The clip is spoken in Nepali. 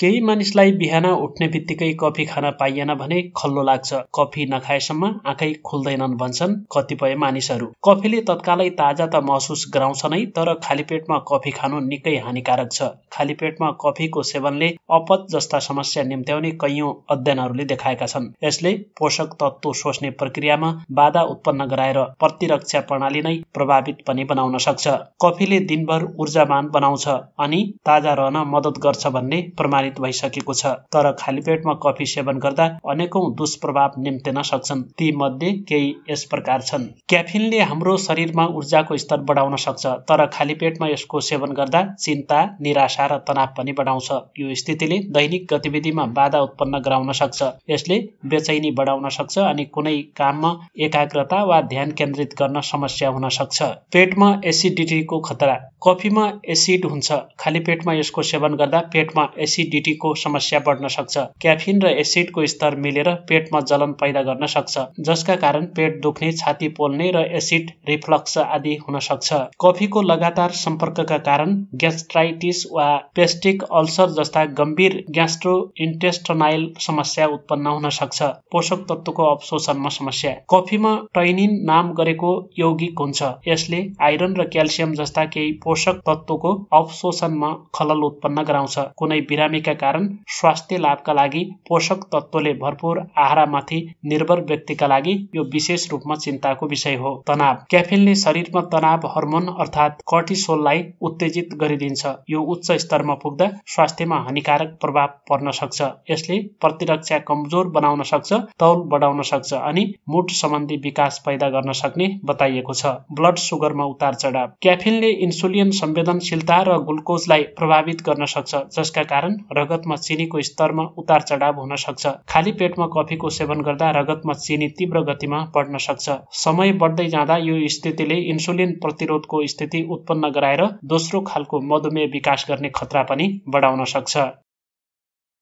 केही मानिसलाई बिहान उठ्ने बित्तिकै कफी खान पाइएन भने खल्लो लाग्छ कफी नखाएसम्म आँखै खुल्दैनन् भन्छन् कतिपय मानिसहरू कफीले तत्कालै ताजा त महसुस गराउँछ नै तर खाली पेटमा कफी खानु निकै हानिकारक छ खाली पेटमा कफीको सेवनले अपत जस्ता समस्या निम्त्याउने कैयौं अध्ययनहरूले देखाएका छन् यसले पोषक तत्त्व सोच्ने प्रक्रियामा बाधा उत्पन्न गराएर प्रतिरक्षा प्रणाली नै प्रभावित पनि बनाउन सक्छ कफीले दिनभर ऊर्जावान बनाउँछ अनि ताजा रहन मद्दत गर्छ भन्ने प्रमाण पारित भइसकेको छ तर खाली पेटमा कफी सेवन गर्दा अनेकौं दुष्प्रभाव निम्तिन सक्छन् ती मध्ये केही यस प्रकार छन् क्याफिनले हाम्रो शरीरमा ऊर्जाको स्तर बढाउन सक्छ तर खाली पेटमा यसको सेवन गर्दा चिन्ता निराशा र तनाव पनि बढाउँछ यो स्थितिले दैनिक गतिविधिमा बाधा उत्पन्न गराउन सक्छ यसले बेचैनी बढाउन सक्छ अनि कुनै काममा एकाग्रता वा ध्यान केन्द्रित गर्न समस्या हुन सक्छ पेटमा एसिडिटीको खतरा कफीमा एसिड हुन्छ खाली पेटमा यसको सेवन गर्दा पेटमा एसिड एसिडिटीको समस्या बढ्न सक्छ क्याफिन र एसिडको स्तर मिलेर पेटमा जलन पैदा गर्न सक्छ जसका कारण पेट दुख्ने छाती पोल्ने र एसिड रिफ्लक्स आदि हुन सक्छ कफीको लगातार सम्पर्कका कारण ग्यास्ट्राइटिस वा पेस्टिक अल्सर जस्ता गम्भीर ग्यास्ट्रो इन्टेस्टनाइल समस्या उत्पन्न हुन सक्छ पोषक तत्त्वको अवशोषणमा समस्या कफीमा टैनिन नाम गरेको यौगिक हुन्छ यसले आइरन र क्याल्सियम जस्ता केही पोषक तत्त्वको अवशोषणमा खलल उत्पन्न गराउँछ कुनै बिरामी कारण स्वास्थ्य लाभका लागि पोषक तत्त्वले भरपूर आहारामाथि निर्भर व्यक्तिका लागि यो विशेष रूपमा चिन्ताको विषय हो तनाव क्याफिनले शरीरमा तनाव हर्मोन अर्थात् कर्टिसोललाई उत्तेजित गरिदिन्छ यो उच्च स्तरमा पुग्दा स्वास्थ्यमा हानिकारक प्रभाव पर्न सक्छ यसले प्रतिरक्षा कमजोर बनाउन सक्छ तौल बढाउन सक्छ अनि मुठ सम्बन्धी विकास पैदा गर्न सक्ने बताइएको छ ब्लड सुगरमा उतार चढाव क्याफिनले इन्सुलिन संवेदनशीलता र ग्लुकोजलाई प्रभावित गर्न सक्छ जसका कारण रगतमा चिनीको स्तरमा उतार चढाव हुन सक्छ खाली पेटमा कफीको सेवन गर्दा रगतमा चिनी तीव्र गतिमा बढ्न सक्छ समय बढ्दै जाँदा यो स्थितिले इन्सुलिन प्रतिरोधको स्थिति उत्पन्न गराएर दोस्रो खालको मधुमेह विकास गर्ने खतरा पनि बढाउन सक्छ